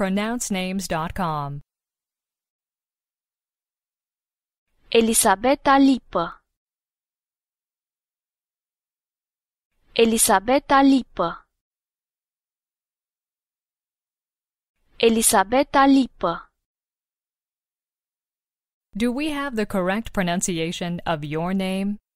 pronouncenames.com. Elisabetta Lipă Elisabetta Lipă Elisabetta Lipă Do we have the correct pronunciation of your name?